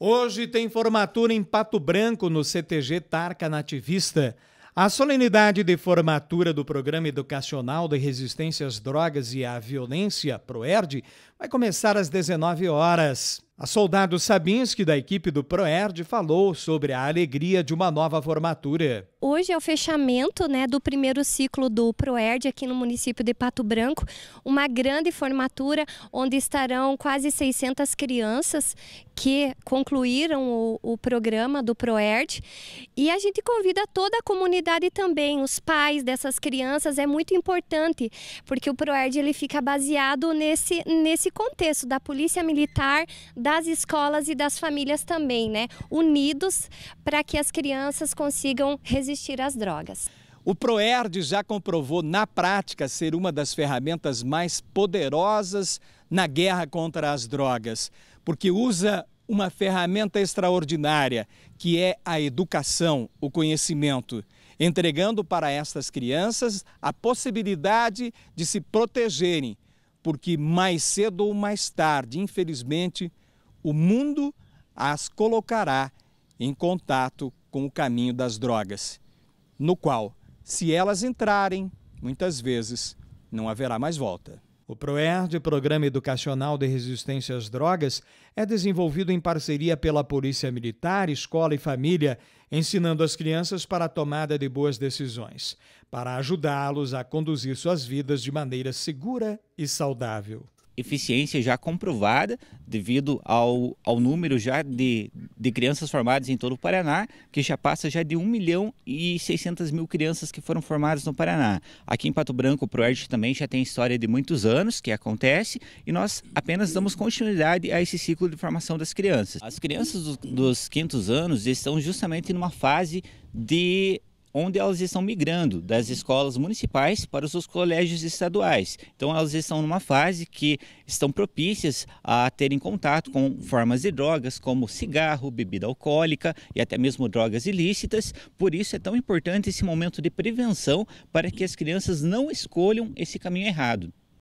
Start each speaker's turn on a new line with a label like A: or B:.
A: Hoje tem formatura em Pato Branco no CTG Tarca Nativista. A solenidade de formatura do Programa Educacional de Resistência às Drogas e à Violência, PROERD, vai começar às 19 horas. A soldado Sabinski, da equipe do ProERD, falou sobre a alegria de uma nova formatura.
B: Hoje é o fechamento né, do primeiro ciclo do ProERD aqui no município de Pato Branco. Uma grande formatura onde estarão quase 600 crianças que concluíram o, o programa do ProERD. E a gente convida toda a comunidade também, os pais dessas crianças. É muito importante, porque o ProERD ele fica baseado nesse, nesse esse contexto da polícia militar, das escolas e das famílias também, né? Unidos para que as crianças consigam resistir às drogas.
A: O ProERD já comprovou na prática ser uma das ferramentas mais poderosas na guerra contra as drogas, porque usa uma ferramenta extraordinária, que é a educação, o conhecimento, entregando para estas crianças a possibilidade de se protegerem porque mais cedo ou mais tarde, infelizmente, o mundo as colocará em contato com o caminho das drogas, no qual, se elas entrarem, muitas vezes não haverá mais volta. O PROERD, Programa Educacional de Resistência às Drogas, é desenvolvido em parceria pela Polícia Militar, Escola e Família, ensinando as crianças para a tomada de boas decisões, para ajudá-los a conduzir suas vidas de maneira segura e saudável
C: eficiência já comprovada devido ao, ao número já de, de crianças formadas em todo o Paraná, que já passa já de 1 milhão e 600 mil crianças que foram formadas no Paraná. Aqui em Pato Branco, o ProERD também já tem história de muitos anos que acontece e nós apenas damos continuidade a esse ciclo de formação das crianças. As crianças do, dos 500 anos estão justamente numa fase de onde elas estão migrando das escolas municipais para os seus colégios estaduais. Então, elas estão numa fase que estão propícias a terem contato com formas de drogas como cigarro, bebida alcoólica e até mesmo drogas ilícitas. Por isso, é tão importante esse momento de prevenção para que as crianças não escolham esse caminho errado.